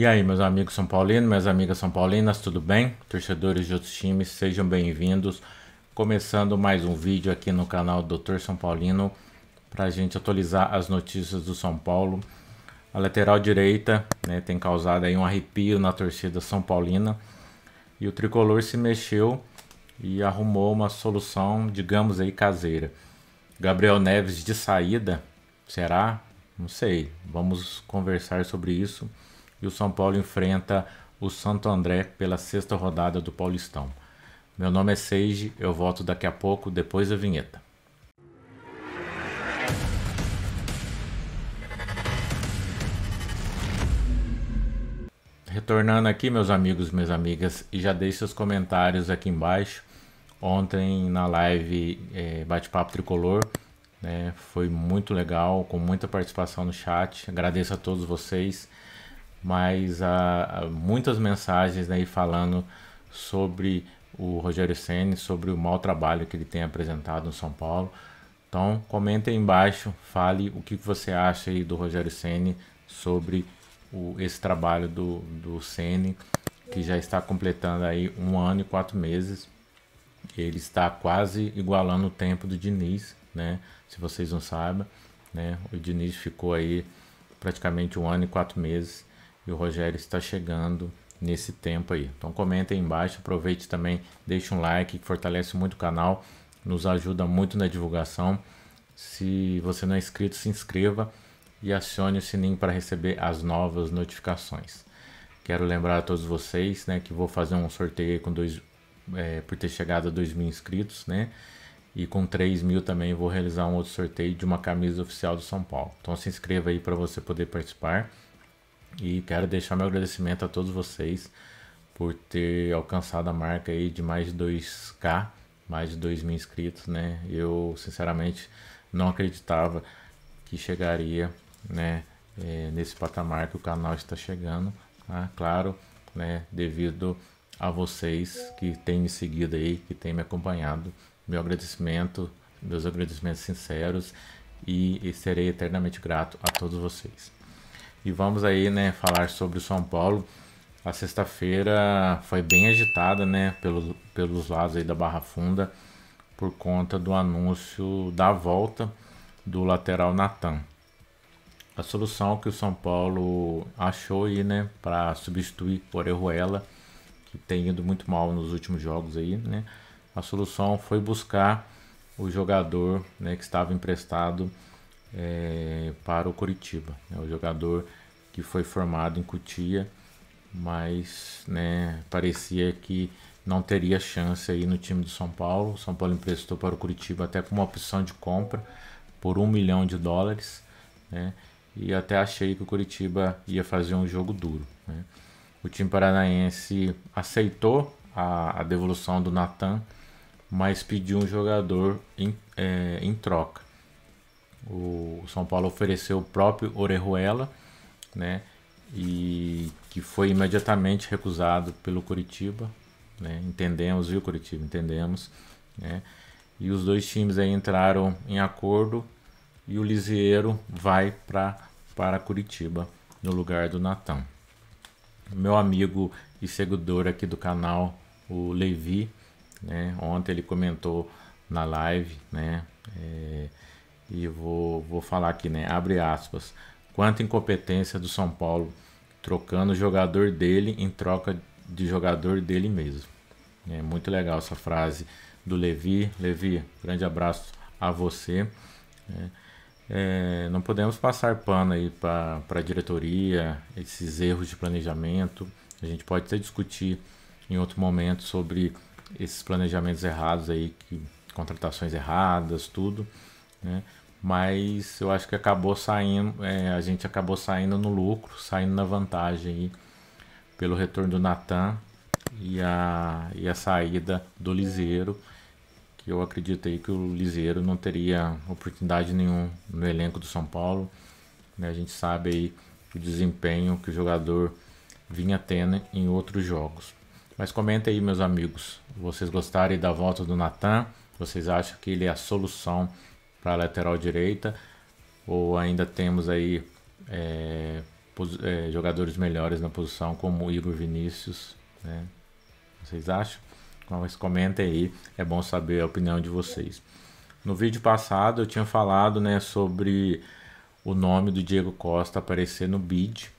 E aí, meus amigos São Paulinos, minhas amigas São Paulinas, tudo bem? Torcedores de outros times, sejam bem-vindos. Começando mais um vídeo aqui no canal Doutor São Paulino para a gente atualizar as notícias do São Paulo. A lateral direita né, tem causado aí um arrepio na torcida São Paulina e o tricolor se mexeu e arrumou uma solução, digamos aí, caseira. Gabriel Neves de saída, será? Não sei, vamos conversar sobre isso e o São Paulo enfrenta o Santo André pela sexta rodada do Paulistão. Meu nome é Seiji, eu volto daqui a pouco, depois da vinheta. Retornando aqui, meus amigos, minhas amigas, e já deixe seus comentários aqui embaixo. Ontem na live é, Bate-Papo Tricolor, né, foi muito legal, com muita participação no chat. Agradeço a todos vocês mas há, ah, ah, muitas mensagens aí né, falando sobre o Rogério Ceni, sobre o mau trabalho que ele tem apresentado no São Paulo. Então, comente aí embaixo, fale o que você acha aí do Rogério Ceni sobre o, esse trabalho do, do Ceni, que já está completando aí um ano e quatro meses. Ele está quase igualando o tempo do Diniz, né? Se vocês não sabem, né? O Diniz ficou aí praticamente um ano e quatro meses e o Rogério está chegando nesse tempo aí. Então comenta aí embaixo, aproveite também, deixa um like que fortalece muito o canal, nos ajuda muito na divulgação. Se você não é inscrito, se inscreva e acione o sininho para receber as novas notificações. Quero lembrar a todos vocês né, que vou fazer um sorteio com dois, é, por ter chegado a 2 mil inscritos, né? E com 3 mil também vou realizar um outro sorteio de uma camisa oficial do São Paulo. Então se inscreva aí para você poder participar. E quero deixar meu agradecimento a todos vocês por ter alcançado a marca aí de mais de 2k, mais de 2 mil inscritos, né? Eu sinceramente não acreditava que chegaria, né? É, nesse patamar que o canal está chegando, tá? claro, né? Devido a vocês que têm me seguido aí, que têm me acompanhado, meu agradecimento, meus agradecimentos sinceros e, e serei eternamente grato a todos vocês. E vamos aí, né, falar sobre o São Paulo. A sexta-feira foi bem agitada, né, pelo, pelos lados aí da Barra Funda, por conta do anúncio da volta do lateral Natan. A solução que o São Paulo achou aí, né, para substituir Orejuela, que tem ido muito mal nos últimos jogos aí, né, a solução foi buscar o jogador né, que estava emprestado é, para o Curitiba, né, o jogador que foi formado em Cutia, mas né, parecia que não teria chance aí no time do São Paulo. São Paulo emprestou para o Curitiba até com uma opção de compra por um milhão de dólares, né? E até achei que o Curitiba ia fazer um jogo duro. Né? O time paranaense aceitou a, a devolução do Natan, mas pediu um jogador em, é, em troca. O São Paulo ofereceu o próprio Orejuela né? E que foi imediatamente recusado pelo Curitiba, né? Entendemos, viu Curitiba, entendemos, né? E os dois times aí entraram em acordo e o Lisieiro vai para para Curitiba no lugar do Natan. Meu amigo e seguidor aqui do canal, o Levi, né? Ontem ele comentou na live, né? É, e vou, vou falar aqui, né? Abre aspas. Quanta incompetência do São Paulo trocando o jogador dele em troca de jogador dele mesmo. É muito legal essa frase do Levi. Levi, grande abraço a você. É, é não podemos passar pano aí para a diretoria, esses erros de planejamento. A gente pode até discutir em outro momento sobre esses planejamentos errados aí, que, contratações erradas, tudo. Né? mas eu acho que acabou saindo, é, a gente acabou saindo no lucro, saindo na vantagem aí pelo retorno do Natan e a, e a saída do Liseiro, que eu acreditei que o Liseiro não teria oportunidade nenhuma no elenco do São Paulo. Né? A gente sabe aí o desempenho que o jogador vinha tendo em outros jogos. Mas comenta aí, meus amigos, vocês gostarem da volta do Natan? Vocês acham que ele é a solução? para a lateral direita, ou ainda temos aí é, é, jogadores melhores na posição, como Igor Vinícius. Né? Vocês acham? Mas comentem aí, é bom saber a opinião de vocês. No vídeo passado eu tinha falado né, sobre o nome do Diego Costa aparecer no bid,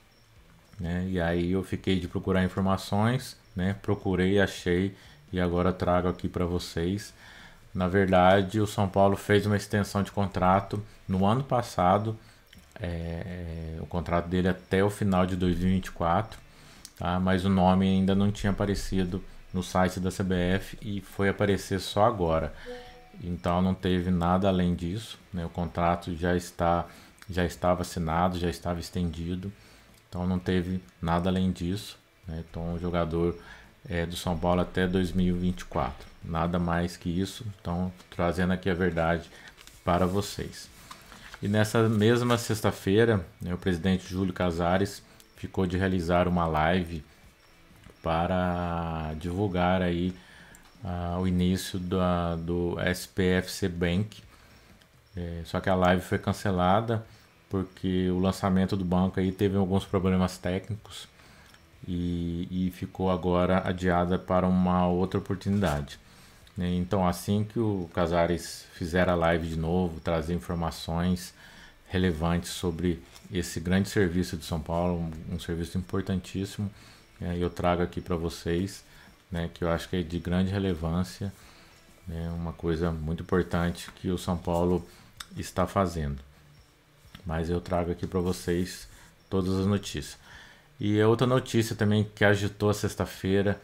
né? E aí eu fiquei de procurar informações, né? Procurei, achei e agora trago aqui para vocês. Na verdade, o São Paulo fez uma extensão de contrato no ano passado, é, é o contrato dele até o final de 2024, tá? mas o nome ainda não tinha aparecido no site da CBF e foi aparecer só agora. Então não teve nada além disso, né? o contrato já está já estava assinado, já estava estendido, então não teve nada além disso. Né? Então o jogador é, do São Paulo até 2024. Nada mais que isso. Então, trazendo aqui a verdade para vocês. E nessa mesma sexta-feira, né, o presidente Júlio Casares ficou de realizar uma live para divulgar aí ah, o início da, do SPFC Bank. É, só que a live foi cancelada porque o lançamento do banco aí teve alguns problemas técnicos e, e ficou agora adiada para uma outra oportunidade. Né? Então, assim que o Casares fizer a live de novo, trazer informações relevantes sobre esse grande serviço de São Paulo, um, um serviço importantíssimo, é, eu trago aqui para vocês, né, que eu acho que é de grande relevância, né, uma coisa muito importante que o São Paulo está fazendo. Mas eu trago aqui para vocês todas as notícias. E é outra notícia também que agitou sexta-feira,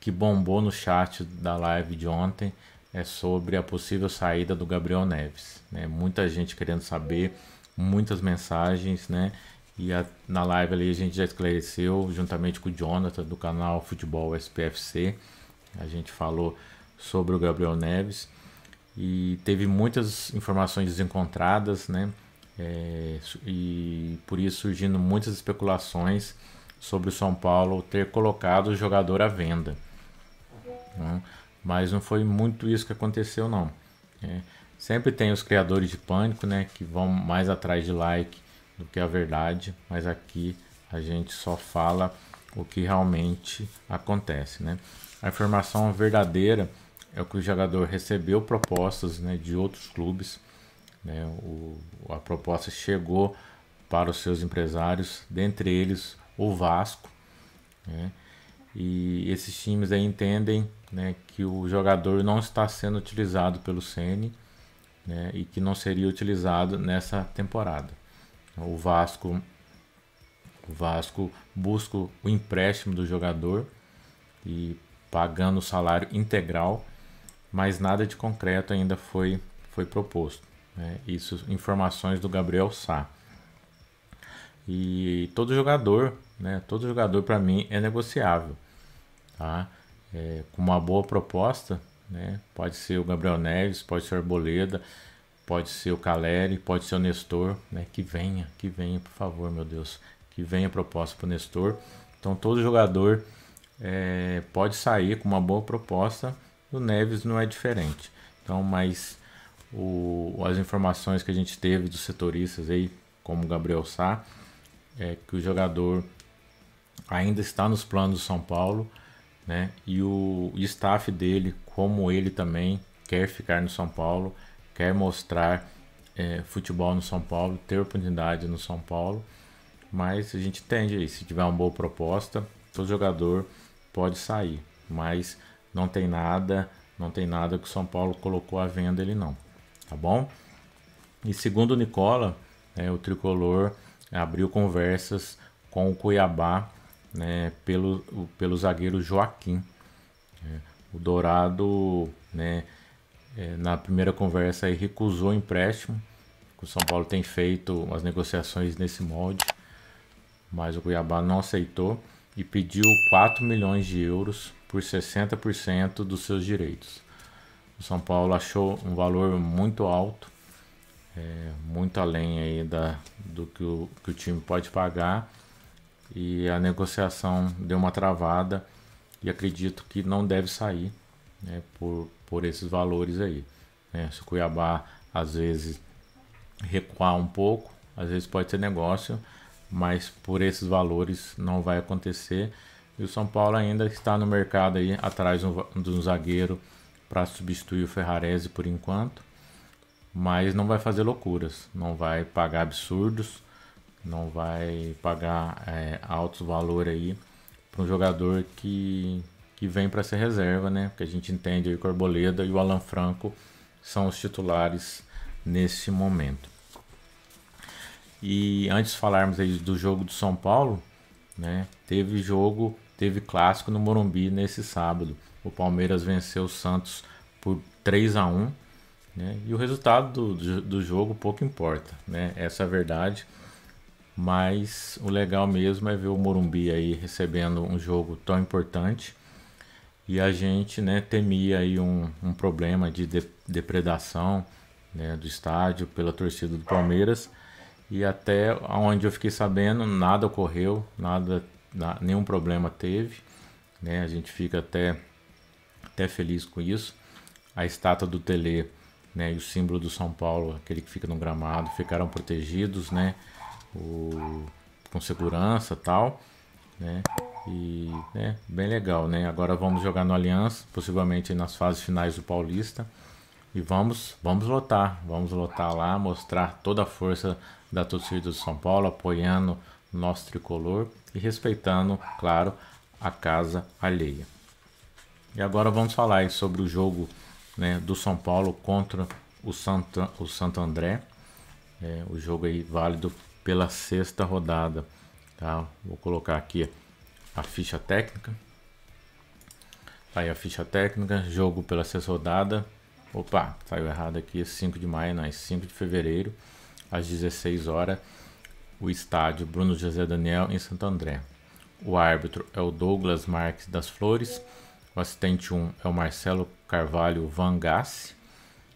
que bombou no chat da live de ontem, é sobre a possível saída do Gabriel Neves. Né? Muita gente querendo saber, muitas mensagens, né? E a, na live ali a gente já esclareceu, juntamente com o Jonathan do canal Futebol SPFC, a gente falou sobre o Gabriel Neves e teve muitas informações desencontradas, né? É, e por isso surgindo muitas especulações sobre o São Paulo ter colocado o jogador à venda. Né? Mas não foi muito isso que aconteceu, não. É, sempre tem os criadores de pânico, né, que vão mais atrás de like do que a verdade, mas aqui a gente só fala o que realmente acontece, né? A informação verdadeira é o que o jogador recebeu propostas, né, de outros clubes, né? O, a proposta chegou para os seus empresários, dentre eles o Vasco. Né? E esses times aí entendem né, que o jogador não está sendo utilizado pelo Ceni né, e que não seria utilizado nessa temporada. O Vasco, o Vasco busca o empréstimo do jogador e pagando o salário integral, mas nada de concreto ainda foi, foi proposto. Né? Isso, informações do Gabriel Sá. E todo jogador, né? Todo jogador para mim é negociável, tá? É, com uma boa proposta, né? Pode ser o Gabriel Neves, pode ser o Arboleda, pode ser o Caleri, pode ser o Nestor, né? Que venha, que venha, por favor, meu Deus, que venha a proposta para o Nestor. Então todo jogador é, pode sair com uma boa proposta. O Neves não é diferente. Então, mas o, as informações que a gente teve dos setoristas aí, como Gabriel Sá, é, que o jogador ainda está nos planos do São Paulo, né? E o staff dele, como ele também, quer ficar no São Paulo, quer mostrar é, futebol no São Paulo, ter oportunidade no São Paulo. Mas a gente entende aí, se tiver uma boa proposta, todo jogador pode sair. Mas não tem nada, não tem nada que o São Paulo colocou à venda ele não, tá bom? E segundo o Nicola, é, o tricolor abriu conversas com o Cuiabá né, pelo, pelo zagueiro Joaquim. É, o Dourado, né, é, na primeira conversa, aí, recusou o empréstimo. O São Paulo tem feito as negociações nesse molde, mas o Cuiabá não aceitou e pediu 4 milhões de euros por 60% dos seus direitos. O São Paulo achou um valor muito alto é, muito além aí da, do que o, que o time pode pagar e a negociação deu uma travada e acredito que não deve sair né, por, por esses valores aí. Né? Se o Cuiabá às vezes recuar um pouco, às vezes pode ser negócio, mas por esses valores não vai acontecer. E o São Paulo ainda está no mercado aí atrás de um zagueiro para substituir o Ferrarese por enquanto mas não vai fazer loucuras, não vai pagar absurdos, não vai pagar é, altos valores aí para um jogador que, que vem para ser reserva, né? Porque a gente entende aí que o Arboleda e o Alan Franco são os titulares nesse momento. E antes de falarmos aí do jogo do São Paulo, né? Teve jogo, teve clássico no Morumbi nesse sábado. O Palmeiras venceu o Santos por 3 a 1 né? E o resultado do, do jogo pouco importa, né? Essa é a verdade. Mas o legal mesmo é ver o Morumbi aí recebendo um jogo tão importante. E a gente né, temia aí um, um problema de, de depredação né, do estádio pela torcida do Palmeiras. E até onde eu fiquei sabendo, nada ocorreu, nada, na, nenhum problema teve. Né? A gente fica até, até feliz com isso. A estátua do Tele né, e o símbolo do São Paulo, aquele que fica no gramado, ficaram protegidos, né, o, com segurança tal, né, e né, bem legal, né. Agora vamos jogar no Aliança, possivelmente nas fases finais do Paulista, e vamos, vamos lotar, vamos lotar lá, mostrar toda a força da torcida do São Paulo, apoiando nosso tricolor e respeitando, claro, a casa alheia. E agora vamos falar sobre o jogo né, do São Paulo contra o Santo, o Santo André. É, o jogo aí válido pela sexta rodada. Tá? Vou colocar aqui a ficha técnica. Tá aí a ficha técnica, jogo pela sexta rodada. Opa, saiu errado aqui, 5 de maio, não, 5 é de fevereiro, às 16 horas, o estádio Bruno José Daniel em Santo André. O árbitro é o Douglas Marques das Flores. O assistente 1 é o Marcelo Carvalho Vangassi.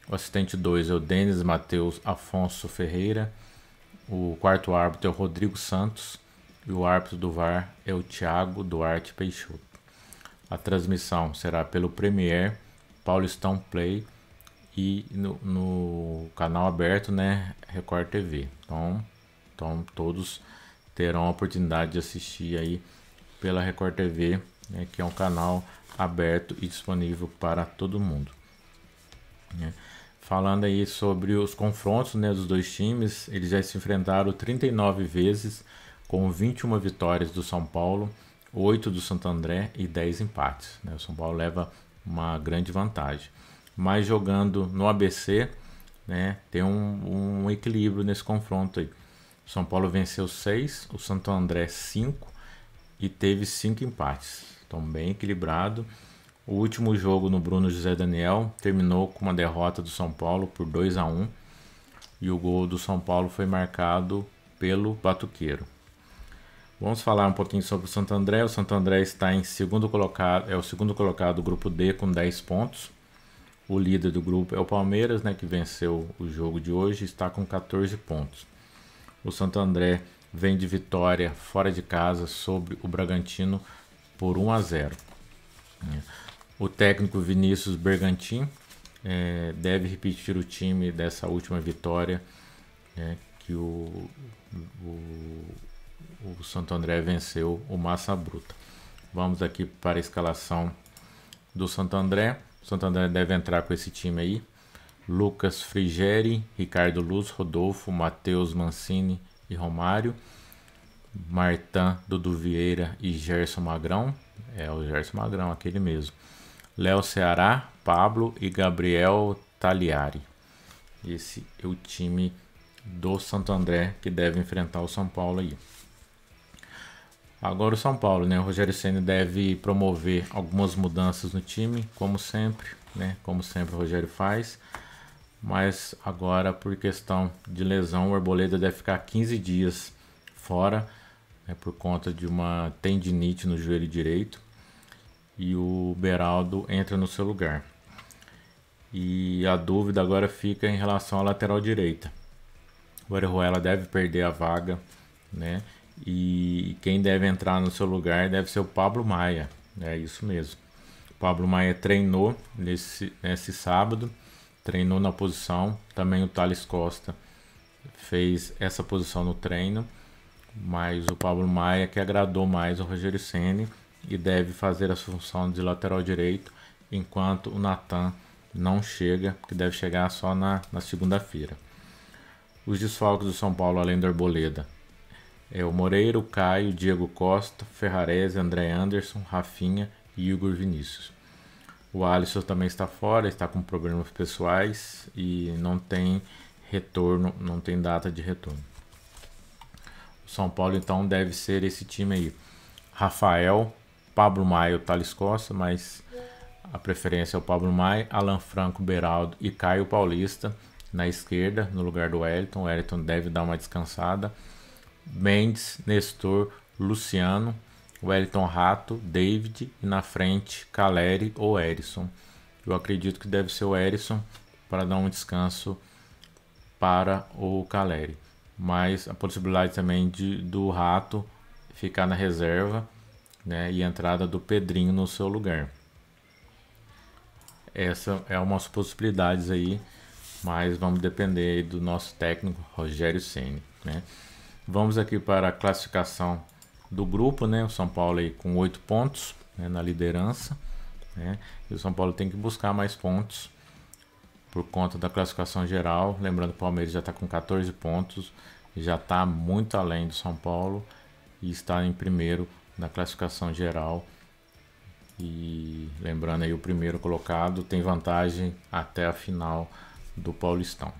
O assistente 2 é o Denis Matheus Afonso Ferreira. O quarto árbitro é o Rodrigo Santos. E o árbitro do VAR é o Tiago Duarte Peixoto. A transmissão será pelo Premier, Paulistão Play e no, no canal aberto, né, Record TV. Então, então todos terão a oportunidade de assistir aí pela Record TV né, que é um canal aberto e disponível para todo mundo. Né. Falando aí sobre os confrontos né, dos dois times, eles já se enfrentaram 39 vezes, com 21 vitórias do São Paulo, 8 do Santo André e 10 empates. Né. O São Paulo leva uma grande vantagem. Mas jogando no ABC, né, tem um, um equilíbrio nesse confronto aí. O São Paulo venceu 6, o Santo André 5 e teve cinco empates. Então, bem equilibrado. O último jogo no Bruno José Daniel terminou com uma derrota do São Paulo por 2 a 1 e o gol do São Paulo foi marcado pelo Batuqueiro. Vamos falar um pouquinho sobre o Santo André. O Santo André está em segundo colocado, é o segundo colocado do grupo D com 10 pontos. O líder do grupo é o Palmeiras, né, que venceu o jogo de hoje, está com 14 pontos. O Santo André vem de vitória fora de casa sobre o Bragantino por 1 a 0. O técnico Vinícius Bergantin é, deve repetir o time dessa última vitória é, que o, o, o, Santo André venceu o Massa Bruta. Vamos aqui para a escalação do Santo André. O Santo André deve entrar com esse time aí. Lucas Frigeri, Ricardo Luz, Rodolfo, Matheus Mancini, e Romário. Martã, Dudu Vieira e Gerson Magrão. É o Gerson Magrão, aquele mesmo. Léo Ceará, Pablo e Gabriel Taliari. Esse é o time do Santo André que deve enfrentar o São Paulo aí. Agora o São Paulo, né? O Rogério Senna deve promover algumas mudanças no time, como sempre, né? Como sempre o Rogério faz mas agora por questão de lesão o Arboleda deve ficar 15 dias fora né, por conta de uma tendinite no joelho direito e o Beraldo entra no seu lugar. E a dúvida agora fica em relação à lateral direita. O Orejuela deve perder a vaga, né? E quem deve entrar no seu lugar deve ser o Pablo Maia. É isso mesmo. O Pablo Maia treinou nesse, nesse sábado treinou na posição. Também o Thales Costa fez essa posição no treino, mas o Pablo Maia que agradou mais o Rogério Ceni e deve fazer a função de lateral direito, enquanto o Natan não chega, que deve chegar só na, na segunda-feira. Os desfalques do São Paulo, além do Arboleda, é o Moreira, o Caio, Diego Costa, Ferrarese, André Anderson, Rafinha e Igor Vinícius. O Alisson também está fora, está com problemas pessoais e não tem retorno, não tem data de retorno. O São Paulo então deve ser esse time aí. Rafael, Pablo Maio, Thales Costa, mas a preferência é o Pablo Maio, Alan Franco, Beraldo e Caio Paulista na esquerda, no lugar do Wellington. O Wellington deve dar uma descansada. Mendes, Nestor, Luciano, Wellington Rato, David e na frente Caleri ou Erisson. Eu acredito que deve ser o Erisson para dar um descanso para o Caleri. Mas a possibilidade também de, do Rato ficar na reserva né, e entrada do Pedrinho no seu lugar. Essa é umas possibilidades aí, mas vamos depender do nosso técnico Rogério Ceni, né? Vamos aqui para a classificação do grupo, né? O São Paulo aí com oito pontos né? na liderança, né? E o São Paulo tem que buscar mais pontos por conta da classificação geral. Lembrando que o Palmeiras já está com 14 pontos, já está muito além do São Paulo e está em primeiro na classificação geral. E lembrando aí, o primeiro colocado tem vantagem até a final do Paulistão.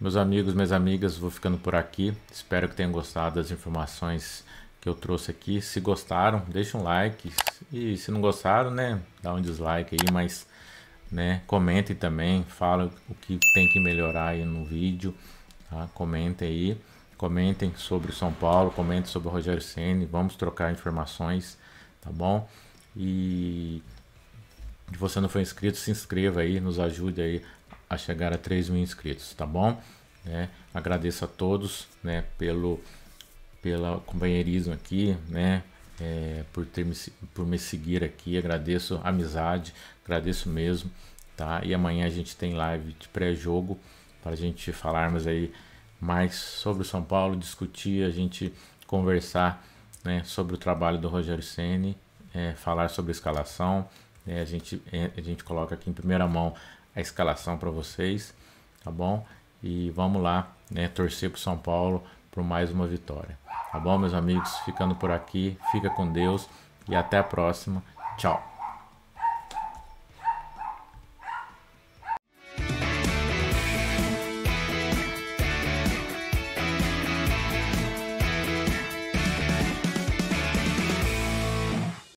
Meus amigos, minhas amigas, vou ficando por aqui. Espero que tenham gostado das informações que eu trouxe aqui. Se gostaram, deixa um like. E se não gostaram, né, dá um dislike aí, mas né, comentem também, fala o que tem que melhorar aí no vídeo, tá? Comentem aí, comentem sobre São Paulo, comentem sobre o Rogério Ceni, vamos trocar informações, tá bom? E se você não for inscrito, se inscreva aí, nos ajude aí a chegar a 3 mil inscritos, tá bom? Né? Agradeço a todos né, pelo pelo companheirismo aqui, né? É, por, ter me, por me seguir aqui, agradeço a amizade, agradeço mesmo, tá? E amanhã a gente tem live de pré-jogo para a gente falarmos aí mais sobre o São Paulo, discutir, a gente conversar né, sobre o trabalho do Rogério Ceni, é, falar sobre a escalação. Né? a, gente, é, a gente coloca aqui em primeira mão a escalação para vocês, tá bom? E vamos lá, né, torcer para o São Paulo por mais uma vitória. Tá bom, meus amigos? Ficando por aqui, fica com Deus e até a próxima. Tchau!